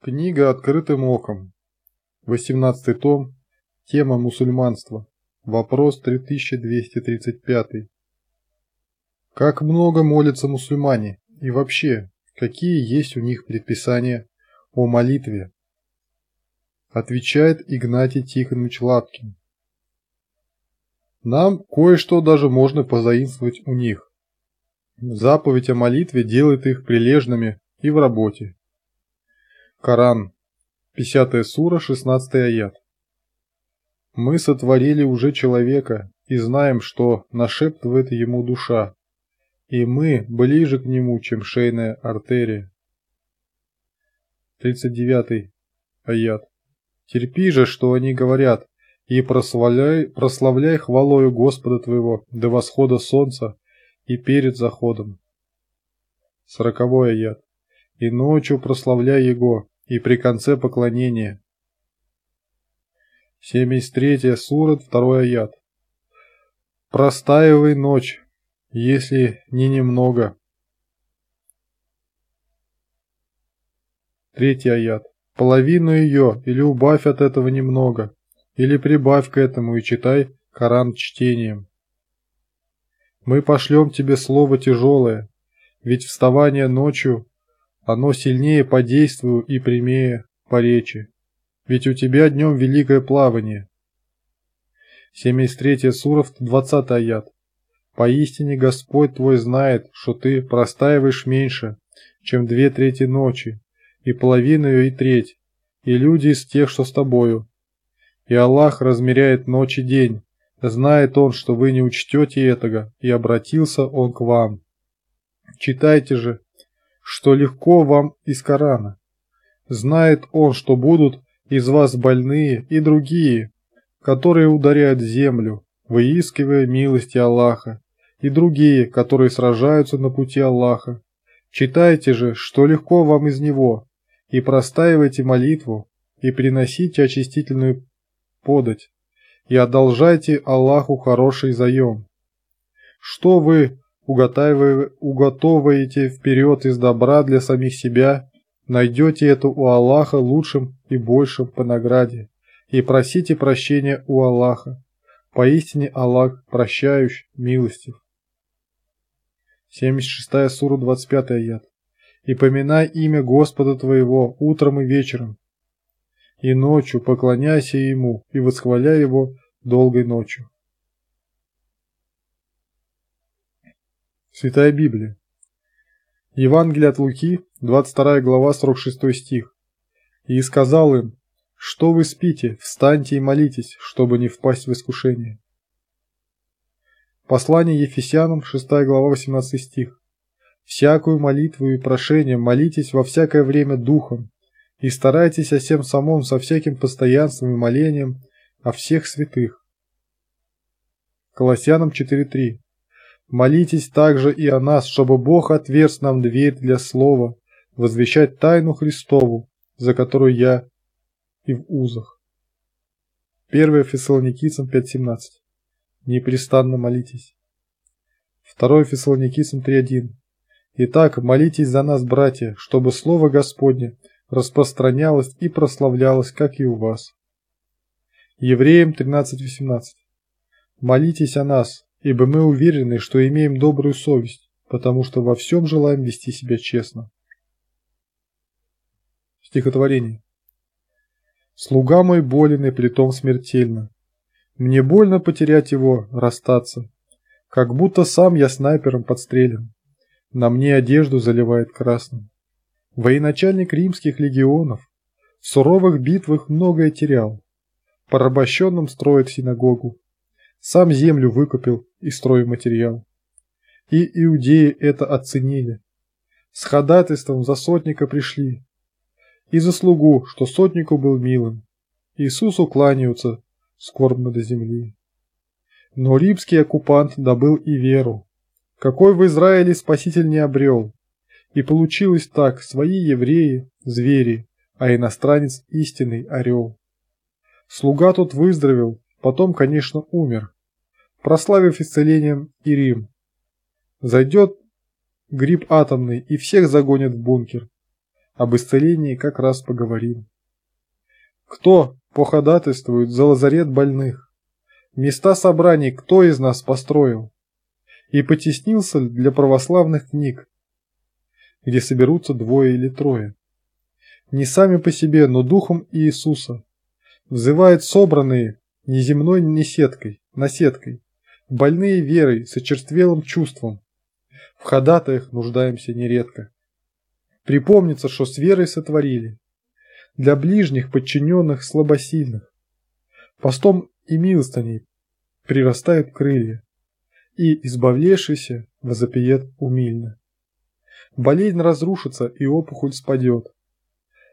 Книга «Открытым оком». 18 том. Тема мусульманства. Вопрос 3235. Как много молятся мусульмане и вообще, какие есть у них предписания о молитве? Отвечает Игнатий Тихонович Лапкин. Нам кое-что даже можно позаимствовать у них. Заповедь о молитве делает их прилежными и в работе, Коран, 50 сура, 16 аят. Мы сотворили уже человека и знаем, что нашептывает ему душа, и мы ближе к нему, чем шейная артерия. 39 аят. Терпи же, что они говорят, и прославляй, прославляй хвалою Господа твоего до восхода солнца и перед заходом. Сороковой аят и ночью прославляй Его, и при конце поклонения. 73 сурат, 2 аят. Простаивай ночь, если не немного. Третий аят. Половину ее, или убавь от этого немного, или прибавь к этому и читай Коран чтением. Мы пошлем тебе слово тяжелое, ведь вставание ночью оно сильнее по действию и прямее по речи. Ведь у тебя днем великое плавание. 73 суров, 20 аят. Поистине Господь твой знает, что ты простаиваешь меньше, чем две трети ночи, и половину и треть, и люди из тех, что с тобою. И Аллах размеряет ночь и день, знает Он, что вы не учтете этого, и обратился Он к вам. Читайте же, что легко вам из Корана. Знает он, что будут из вас больные и другие, которые ударяют землю, выискивая милости Аллаха, и другие, которые сражаются на пути Аллаха. Читайте же, что легко вам из него, и простаивайте молитву, и приносите очистительную подать, и одолжайте Аллаху хороший заем. Что вы уготоваете вперед из добра для самих себя, найдете это у Аллаха лучшим и большим по награде, и просите прощения у Аллаха. Поистине Аллах прощающий, милостив. 76 сура 25 аят. «И поминай имя Господа твоего утром и вечером, и ночью поклоняйся Ему и восхваляй Его долгой ночью». Святая Библия. Евангелие от Луки, 22 глава, 46 стих. «И сказал им, что вы спите, встаньте и молитесь, чтобы не впасть в искушение». Послание Ефесянам, 6 глава, 18 стих. «Всякую молитву и прошение молитесь во всякое время Духом, и старайтесь о всем самом со всяким постоянством и молением о всех святых». Колоссянам 4.3 Молитесь также и о нас, чтобы Бог отверз нам дверь для слова, возвещать тайну Христову, за которую я и в узах. 1 Фессалоникийцам 5.17. Непрестанно молитесь. 2 Фессалоникийцам 3.1. Итак, молитесь за нас, братья, чтобы Слово Господне распространялось и прославлялось, как и у вас. Евреям 13.18. Молитесь о нас, ибо мы уверены, что имеем добрую совесть, потому что во всем желаем вести себя честно. Стихотворение. «Слуга мой болен и притом смертельно. Мне больно потерять его, расстаться. Как будто сам я снайпером подстрелен. На мне одежду заливает красным. Военачальник римских легионов в суровых битвах многое терял. Порабощенным строит синагогу. Сам землю выкупил, и стройматериал. И иудеи это оценили. С ходатайством за сотника пришли. И за слугу, что сотнику был милым. Иисусу кланяются, скорбно до земли. Но римский оккупант добыл и веру. Какой в Израиле спаситель не обрел. И получилось так, свои евреи – звери, а иностранец – истинный орел. Слуга тут выздоровел, потом, конечно, умер, прославив исцелением и Рим. Зайдет гриб атомный и всех загонят в бункер. Об исцелении как раз поговорим. Кто походатайствует за лазарет больных? Места собраний кто из нас построил? И потеснился для православных книг, где соберутся двое или трое? Не сами по себе, но духом Иисуса. Взывает собранные, ни земной, ни сеткой, наседкой больные верой, с очерствелым чувством. В ходатаях нуждаемся нередко. Припомнится, что с верой сотворили. Для ближних, подчиненных, слабосильных. Постом и милостыней прирастают крылья. И избавлевшийся возопиет умильно. Болезнь разрушится и опухоль спадет.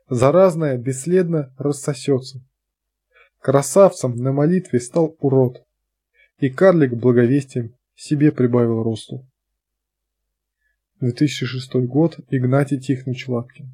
Заразная бесследно рассосется. Красавцем на молитве стал урод и карлик благовестием себе прибавил росту. 2006 год. Игнатий Тихонович Лапкин.